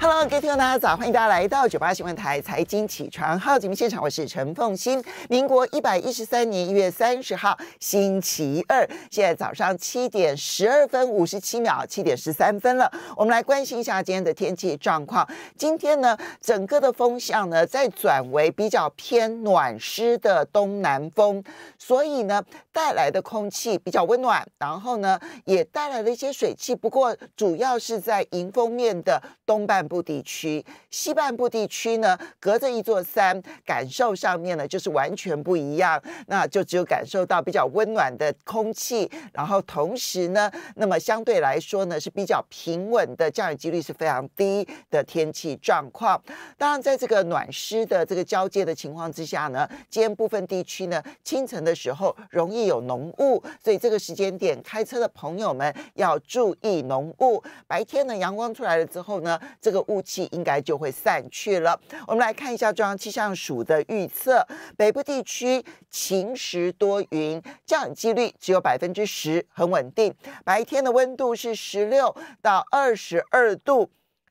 h e l l o g 位 o d o n 大家早，欢迎大家来到九八新闻台财经起床号节目现场，我是陈凤欣。民国一百一十三年一月三十号，星期二，现在早上七点十二分五十七秒，七点十三分了。我们来关心一下今天的天气状况。今天呢，整个的风向呢在转为比较偏暖湿的东南风，所以呢带来的空气比较温暖，然后呢也带来了一些水汽，不过主要是在迎风面的东半。部地区，西半部地区呢，隔着一座山，感受上面呢就是完全不一样，那就只有感受到比较温暖的空气，然后同时呢，那么相对来说呢是比较平稳的降雨几率是非常低的天气状况。当然，在这个暖湿的这个交界的情况之下呢，今天部分地区呢清晨的时候容易有浓雾，所以这个时间点开车的朋友们要注意浓雾。白天呢阳光出来了之后呢，这个。雾气应该就会散去了。我们来看一下中央气象署的预测：北部地区晴时多云，降雨几率只有百分之十，很稳定。白天的温度是十六到二十二度。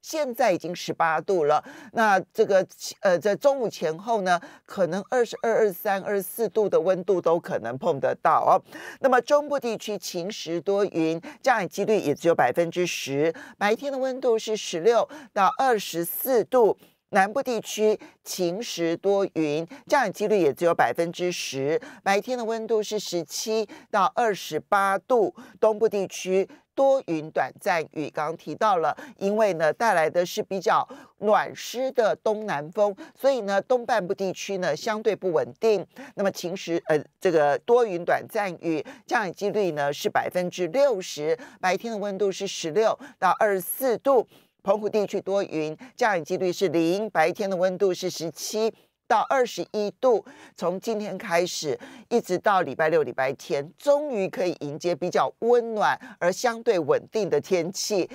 现在已经十八度了，那这个呃，在中午前后呢，可能二十二、二三、二十四度的温度都可能碰得到哦。那么中部地区晴时多云，降雨几率也只有百分之十，白天的温度是十六到二十四度。南部地区晴时多云，降雨几率也只有百分之十，白天的温度是十七到二十八度。东部地区。多云短暂雨，刚刚提到了，因为呢带来的是比较暖湿的东南风，所以呢东半部地区呢相对不稳定。那么晴时，呃，这个多云短暂雨，降雨几率呢是百分之六十，白天的温度是十六到二十四度。澎湖地区多云，降雨几率是零，白天的温度是十七。到二十一度，从今天开始一直到礼拜六、礼拜天，终于可以迎接比较温暖而相对稳定的天气。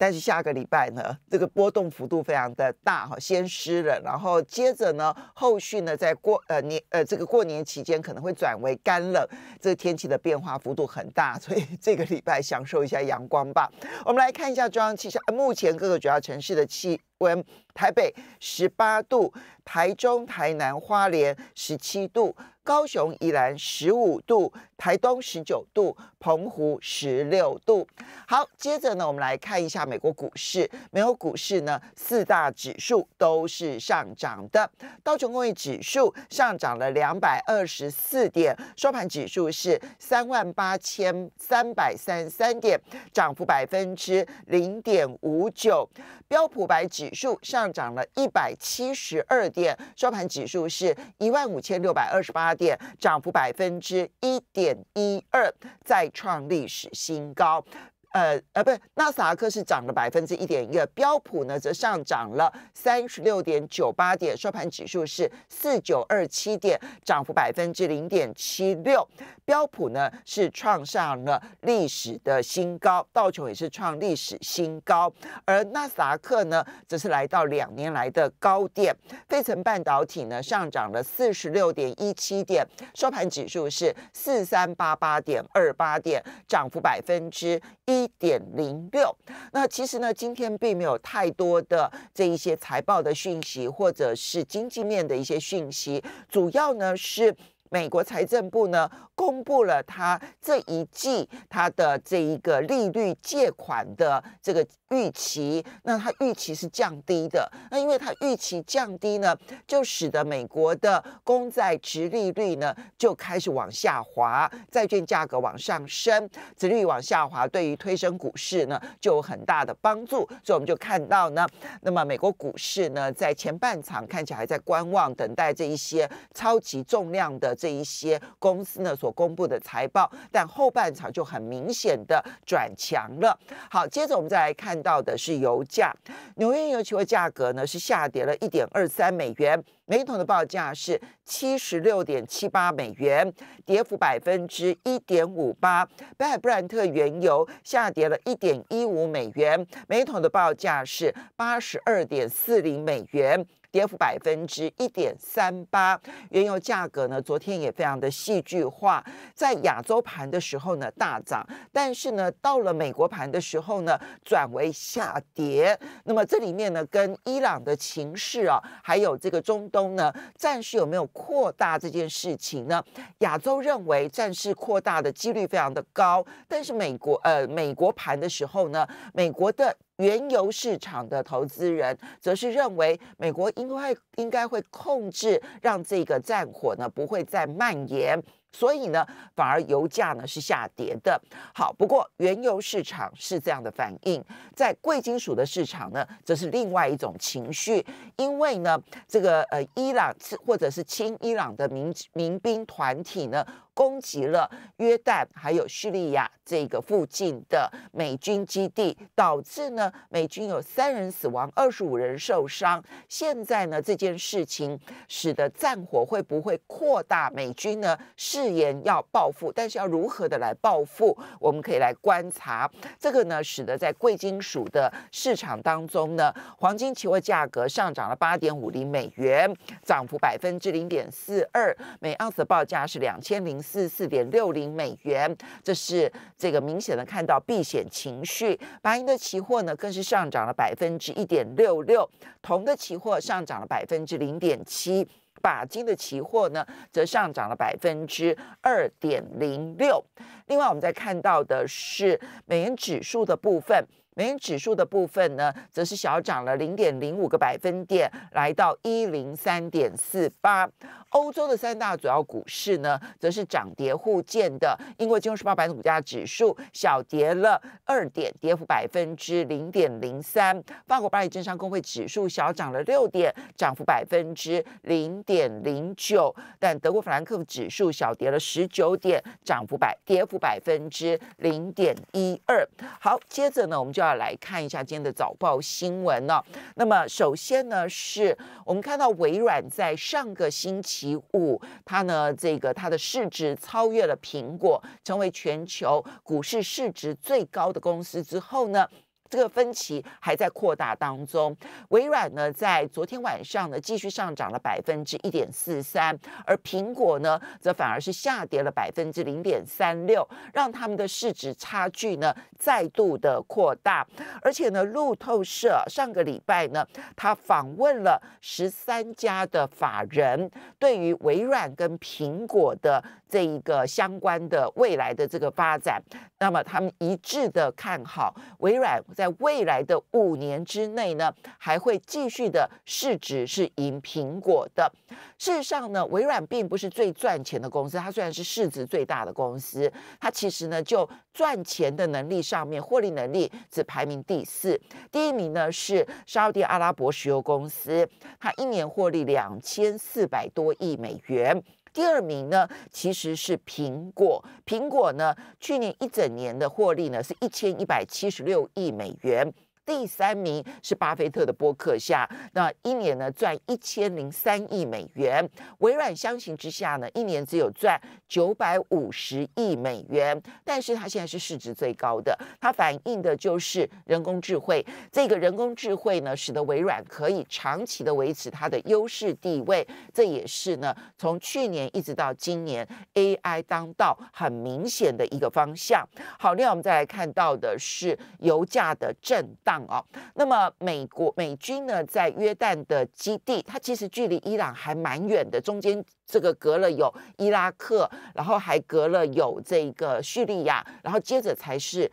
但是下个礼拜呢，这个波动幅度非常的大哈，先湿了，然后接着呢，后续呢，在过呃年呃这个过年期间可能会转为干冷，这个天气的变化幅度很大，所以这个礼拜享受一下阳光吧。我们来看一下中央气象目前各个主要城市的气温：台北十八度，台中、台南、花莲十七度。高雄宜然十五度，台东十九度，澎湖十六度。好，接着呢，我们来看一下美国股市。美国股市呢，四大指数都是上涨的。道琼工业指数上涨了两百二十四点，收盘指数是三万八千三百三十三点，涨幅百分之零点五九。标普白指数上涨了一百七十二点，收盘指数是一万五千六百二十八。点涨幅百分之一点一二，再创历史新高。呃呃，不是，纳斯达克是涨了百分之一点一，标普呢则上涨了三十六点九八点，收盘指数是四九二七点，涨幅百分之零点七六。标普呢是创上了历史的新高，道琼也是创历史新高，而纳斯达克呢则是来到两年来的高点。费城半导体呢上涨了四十六点一七点，收盘指数是四三八八点二八点，涨幅百分之一。一点零六，那其实呢，今天并没有太多的这一些财报的讯息，或者是经济面的一些讯息，主要呢是。美国财政部呢，公布了它这一季它的这一个利率借款的这个预期，那它预期是降低的，那因为它预期降低呢，就使得美国的公债值利率呢就开始往下滑，债券价格往上升，值率往下滑，对于推升股市呢就有很大的帮助，所以我们就看到呢，那么美国股市呢在前半场看起来在观望，等待这一些超级重量的。这一些公司呢所公布的财报，但后半场就很明显的转强了。好，接着我们再来看到的是油价，纽约油期货价格呢是下跌了一点二三美元，每桶的报价是七十六点七八美元，跌幅百分之一点五八。北海布兰特原油下跌了一点一五美元，每桶的报价是八十二点四零美元。跌幅百分之一点三八，原油价格呢？昨天也非常的戏剧化，在亚洲盘的时候呢大涨，但是呢到了美国盘的时候呢转为下跌。那么这里面呢跟伊朗的情势啊，还有这个中东呢，战事有没有扩大这件事情呢？亚洲认为战事扩大的几率非常的高，但是美国呃美国盘的时候呢，美国的。原油市场的投资人则是认为，美国应该应该会控制，让这个战火呢不会再蔓延。所以呢，反而油价呢是下跌的。好，不过原油市场是这样的反应，在贵金属的市场呢，则是另外一种情绪。因为呢，这个呃，伊朗或者是亲伊朗的民民兵团体呢，攻击了约旦还有叙利亚这个附近的美军基地，导致呢美军有三人死亡，二十五人受伤。现在呢，这件事情使得战火会不会扩大？美军呢是。誓言要报复，但是要如何的来报复？我们可以来观察这个呢，使得在贵金属的市场当中呢，黄金期货价格上涨了八点五零美元，涨幅百分之零点四二，每盎司的报价是两千零四十四点六零美元。这是这个明显的看到避险情绪。白银的期货呢，更是上涨了百分之一点六六，铜的期货上涨了百分之零点七。钯金的期货呢，则上涨了百分之二点零六。另外，我们在看到的是美元指数的部分。美元指数的部分呢，则是小涨了零点零五个百分点，来到一零三点四八。欧洲的三大主要股市呢，则是涨跌互见的。英国金融时报白铜股价指数小跌了二点，跌幅百分之零点零三。法国巴黎证商工会指数小涨了六点，涨幅百分之零点零九。但德国法兰克福指数小跌了十九点，涨幅百跌幅百分之零点一二。好，接着呢，我们就要。来看一下今天的早报新闻呢。那么，首先呢，是我们看到微软在上个星期五，它呢这个它的市值超越了苹果，成为全球股市市值最高的公司之后呢。这个分歧还在扩大当中。微软呢，在昨天晚上呢，继续上涨了百分之一点四三，而苹果呢，则反而是下跌了百分之零点三六，让他们的市值差距呢，再度的扩大。而且呢，路透社上个礼拜呢，他访问了十三家的法人，对于微软跟苹果的。这一个相关的未来的这个发展，那么他们一致的看好微软在未来的五年之内呢，还会继续的市值是赢苹果的。事实上呢，微软并不是最赚钱的公司，它虽然是市值最大的公司，它其实呢就赚钱的能力上面获利能力只排名第四，第一名呢是沙特阿拉伯石油公司，它一年获利两千四百多亿美元。第二名呢，其实是苹果。苹果呢，去年一整年的获利呢，是一千一百七十六亿美元。第三名是巴菲特的博客下，那一年呢赚一千零三亿美元，微软相形之下呢，一年只有赚九百五十亿美元，但是它现在是市值最高的，它反映的就是人工智慧。这个人工智慧呢，使得微软可以长期的维持它的优势地位，这也是呢从去年一直到今年 AI 当道很明显的一个方向。好，另外我们再来看到的是油价的震荡。哦，那么美国美军呢，在约旦的基地，它其实距离伊朗还蛮远的，中间这个隔了有伊拉克，然后还隔了有这个叙利亚，然后接着才是。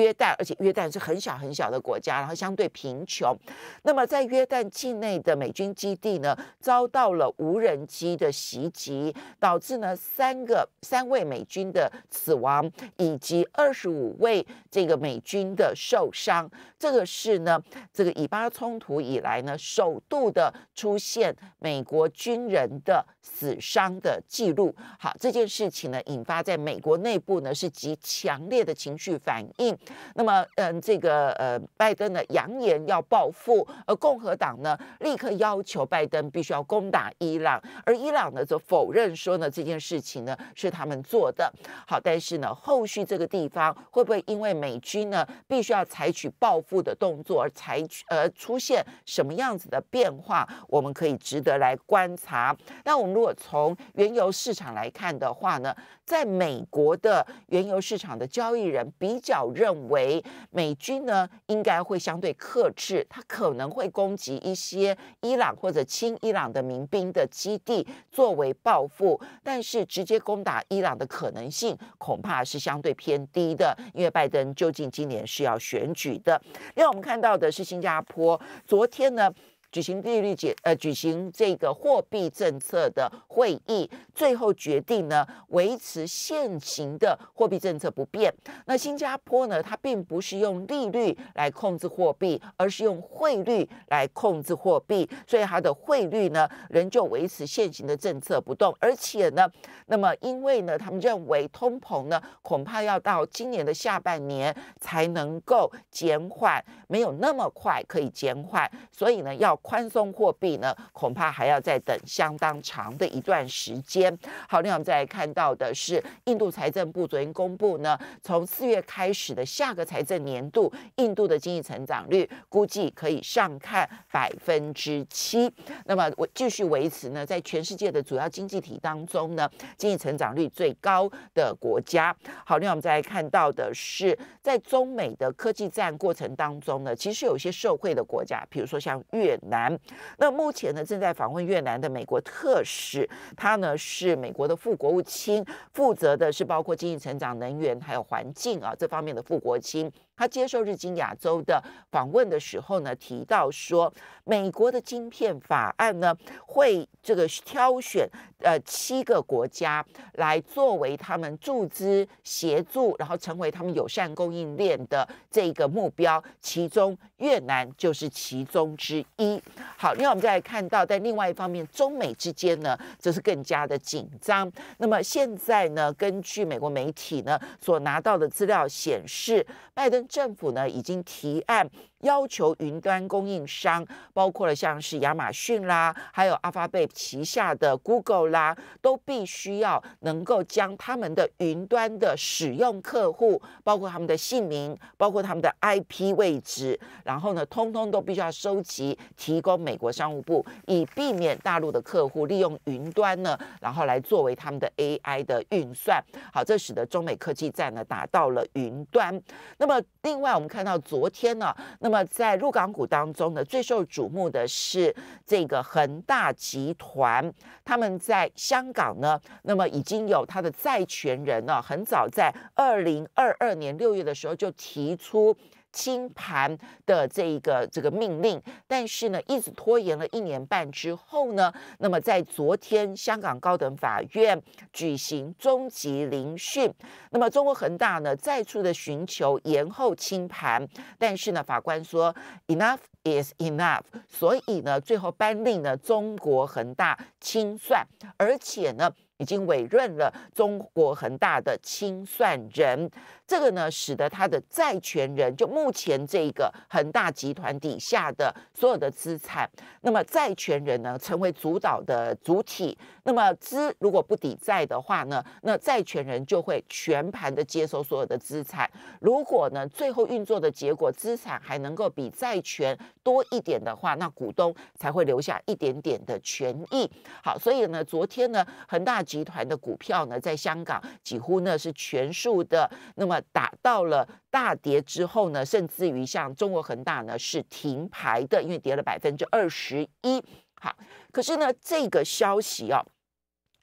约旦，而且约旦是很小很小的国家，然后相对贫穷。那么在约旦境内的美军基地呢，遭到了无人机的袭击，导致呢三个三位美军的死亡，以及二十五位这个美军的受伤。这个是呢，这个以巴冲突以来呢，首度的出现美国军人的死伤的记录。好，这件事情呢，引发在美国内部呢是极强烈的情绪反应。那么，嗯，这个呃，拜登呢扬言要报复，而共和党呢立刻要求拜登必须要攻打伊朗，而伊朗呢则否认说呢这件事情呢是他们做的。好，但是呢，后续这个地方会不会因为美军呢必须要采取报复？步的动作，采取而出现什么样子的变化，我们可以值得来观察。那我们如果从原油市场来看的话呢？在美国的原油市场的交易人比较认为，美军呢应该会相对克制，他可能会攻击一些伊朗或者亲伊朗的民兵的基地作为报复，但是直接攻打伊朗的可能性恐怕是相对偏低的，因为拜登究竟今年是要选举的。另外，我们看到的是新加坡，昨天呢。举行利率结呃举行这个货币政策的会议，最后决定呢维持现行的货币政策不变。那新加坡呢，它并不是用利率来控制货币，而是用汇率来控制货币，所以它的汇率呢仍旧维持现行的政策不动。而且呢，那么因为呢，他们认为通膨呢恐怕要到今年的下半年才能够减缓，没有那么快可以减缓，所以呢要。宽松货币呢，恐怕还要再等相当长的一段时间。好，那我们再来看到的是，印度财政部昨天公布呢，从四月开始的下个财政年度，印度的经济成长率估计可以上看百分之七。那么我继续维持呢，在全世界的主要经济体当中呢，经济成长率最高的国家。好，那我们再来看到的是，在中美的科技战过程当中呢，其实有些受惠的国家，比如说像越。南，那目前呢正在访问越南的美国特使，他呢是美国的副国务卿，负责的是包括经济、成长、能源还有环境啊这方面的副国卿。他接受日经亚洲的访问的时候呢，提到说，美国的晶片法案呢，会这个挑选呃七个国家来作为他们注资协助，然后成为他们友善供应链的这个目标，其中越南就是其中之一。好，另外我们再来看到，在另外一方面，中美之间呢，则是更加的紧张。那么现在呢，根据美国媒体呢所拿到的资料显示，拜登。政府呢已经提案，要求云端供应商，包括了像是亚马逊啦，还有阿发贝旗下的 Google 啦，都必须要能够将他们的云端的使用客户，包括他们的姓名，包括他们的 IP 位置，然后呢，通通都必须要收集，提供美国商务部，以避免大陆的客户利用云端呢，然后来作为他们的 AI 的运算。好，这使得中美科技战呢打到了云端。那么另外，我们看到昨天呢，那么在入港股当中呢，最受瞩目的是这个恒大集团，他们在香港呢，那么已经有他的债权人呢，很早在二零二二年六月的时候就提出。清盘的这一个这个命令，但是呢，一直拖延了一年半之后呢，那么在昨天，香港高等法院举行终极聆讯，那么中国恒大呢，再次的寻求延后清盘，但是呢，法官说 enough is enough，所以呢，最后颁令呢，中国恒大清算，而且呢。已经委任了中国恒大的清算人，这个呢，使得他的债权人就目前这个恒大集团底下的所有的资产，那么债权人呢，成为主导的主体。那么资如果不抵债的话呢，那债权人就会全盘的接收所有的资产。如果呢最后运作的结果资产还能够比债权多一点的话，那股东才会留下一点点的权益。好，所以呢昨天呢恒大集团的股票呢在香港几乎呢是全数的那么打到了大跌之后呢，甚至于像中国恒大呢是停牌的，因为跌了百分之二十一。好，可是呢这个消息哦。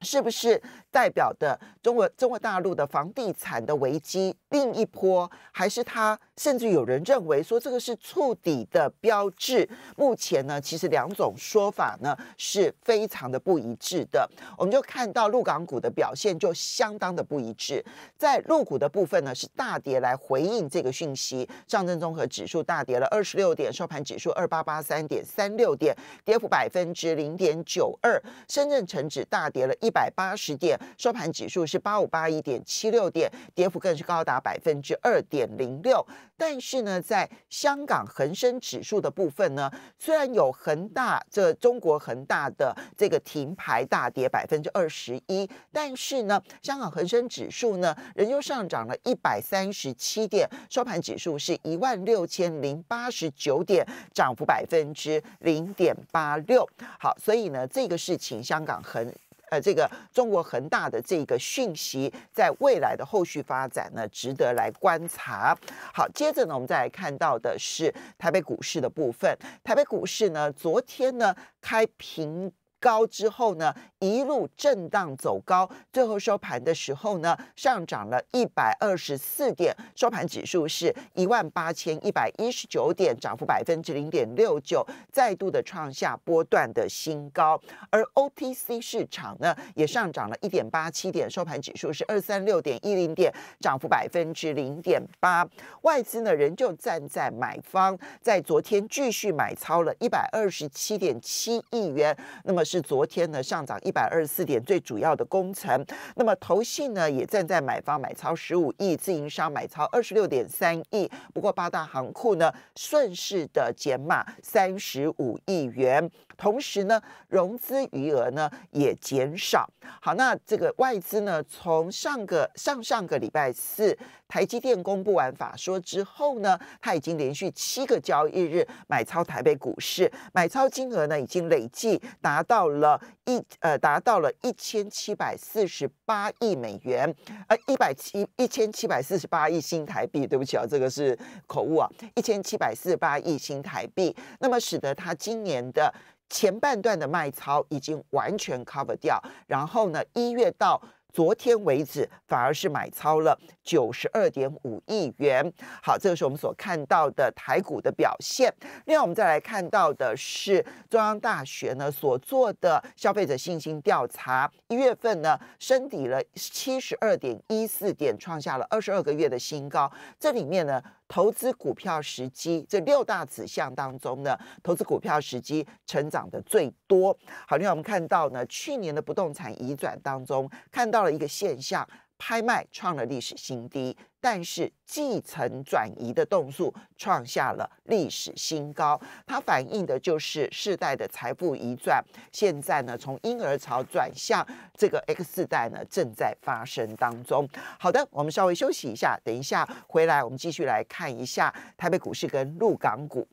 是不是？代表的中国中国大陆的房地产的危机，另一波还是它，甚至有人认为说这个是触底的标志。目前呢，其实两种说法呢是非常的不一致的。我们就看到陆港股的表现就相当的不一致，在陆股的部分呢是大跌来回应这个讯息，上证综合指数大跌了二十六点，收盘指数二八八三点三六点，跌幅百分之零点九二；深圳成指大跌了一百八十点。收盘指数是八五八一点七六点，跌幅更是高达百分之二点零六。但是呢，在香港恒生指数的部分呢，虽然有恒大这中国恒大的这个停牌大跌百分之二十一，但是呢，香港恒生指数呢，仍旧上涨了一百三十七点，收盘指数是一万六千零八十九点，涨幅百分之零点八六。好，所以呢，这个事情香港恒。呃，这个中国恒大的这个讯息，在未来的后续发展呢，值得来观察。好，接着呢，我们再来看到的是台北股市的部分。台北股市呢，昨天呢，开平。高之后呢，一路震荡走高，最后收盘的时候呢，上涨了一百二十四点，收盘指数是一万八千一百一十九点，涨幅百分之零点六九，再度的创下波段的新高。而 OTC 市场呢，也上涨了一点八七点，收盘指数是二三六点一零点，涨幅百分之零点八。外资呢，仍旧站在买方，在昨天继续买超了一百二十七点七亿元。那么。是昨天呢上涨一百二十四点最主要的工程。那么投信呢也站在买方买超十五亿，自营商买超二十六点三亿。不过八大行库呢顺势的减码三十五亿元。同时呢，融资余额呢也减少。好，那这个外资呢，从上个上上个礼拜四台积电公布完法说之后呢，它已经连续七个交易日买超台北股市，买超金额呢已经累计达到了一呃达到了一千七百四十八亿美元，呃一百七一千七百四十八亿新台币，对不起啊，这个是口误啊，一千七百四十八亿新台币，那么使得他今年的。前半段的卖超已经完全 cover 掉，然后呢，一月到昨天为止，反而是买超了九十二点五亿元。好，这个是我们所看到的台股的表现。另外，我们再来看到的是中央大学呢所做的消费者信心调查，一月份呢升底了七十二点一四点，创下了二十二个月的新高。这里面呢。投资股票时机这六大指向当中呢，投资股票时机成长的最多。好，另外我们看到呢，去年的不动产移转当中看到了一个现象。拍卖创了历史新低，但是继承转移的动数创下了历史新高。它反映的就是世代的财富移转。现在呢，从婴儿潮转向这个 X 代呢，正在发生当中。好的，我们稍微休息一下，等一下回来我们继续来看一下台北股市跟陆港股。